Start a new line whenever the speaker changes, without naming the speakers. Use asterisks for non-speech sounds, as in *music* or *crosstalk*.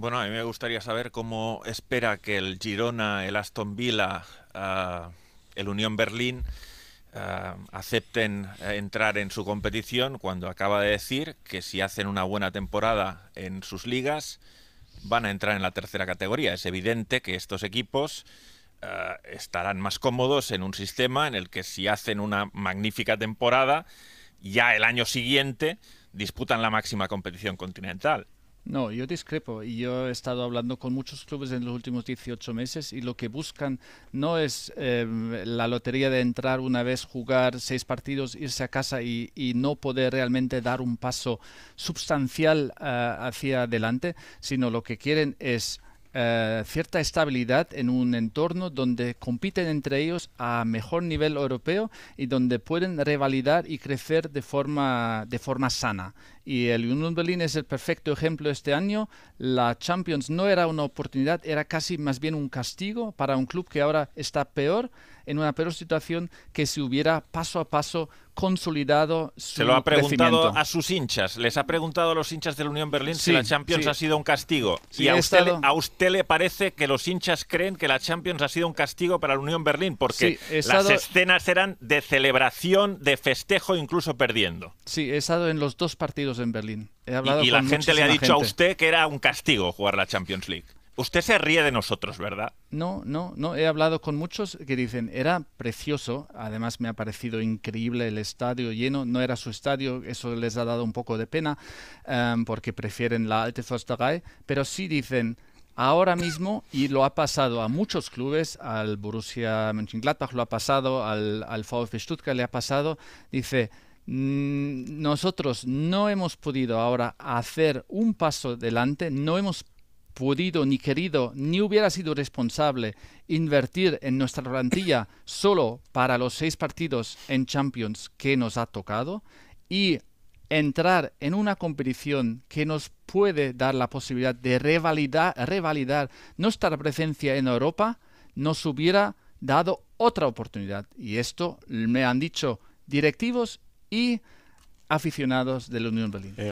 Bueno, a mí me gustaría saber cómo espera que el Girona, el Aston Villa, ah, el Unión Berlín ah, acepten eh, entrar en su competición cuando acaba de decir que si hacen una buena temporada en sus ligas van a entrar en la tercera categoría. Es evidente que estos equipos ah, estarán más cómodos en un sistema en el que si hacen una magnífica temporada, ya el año siguiente disputan la máxima competición continental
no, yo discrepo y yo he estado hablando con muchos clubes en los últimos 18 meses y lo que buscan no es em, la lotería de entrar una vez, jugar seis partidos, irse a casa y, no poder realmente dar un paso sustancial ah, hacia adelante, sino lo que quieren es eh, cierta estabilidad en un entorno donde compiten entre ellos a mejor nivel europeo y donde pueden revalidar y crecer de forma, de forma sana. Y el Unión Berlín es el perfecto ejemplo este año. La Champions no era una oportunidad, era casi más bien un castigo para un club que ahora está peor, en una peor situación que si hubiera paso a paso consolidado su Se lo ha preguntado a
sus hinchas, les ha preguntado a los hinchas del Unión Berlín si la Champions ha sido un castigo. y a usted, a usted le parece que los hinchas creen que la Champions ha sido un castigo para la Unión Berlín, porque las escenas eran de celebración, de festejo, incluso perdiendo.
Sí, he estado en los dos partidos en Berlín. He hablado y, la gente le ha dicho a
usted que era un castigo jugar la Champions League. Usted se ríe de nosotros, ¿verdad?
No, no, no. He hablado con muchos que dicen, era precioso. Además, me ha parecido increíble el estadio lleno. No era su estadio, eso les ha dado un poco de pena, em, porque prefieren la Alte Försterei. Pero sí dicen, ahora mismo, y lo ha pasado a muchos clubes, al Borussia Mönchengladbach lo ha pasado, al, al VfB Stuttgart le ha pasado, dice Mm, nosotros no hemos podido ahora hacer un paso adelante, no hemos podido ni querido, ni hubiera sido responsable invertir en nuestra plantilla *coughs* solo para los seis partidos en Champions que nos ha tocado y entrar en una competición que nos puede dar la posibilidad de revalidar, revalidar nuestra presencia en Europa, nos hubiera dado otra oportunidad. Y esto me han dicho directivos y aficionados de la Unión Berlín. Eh,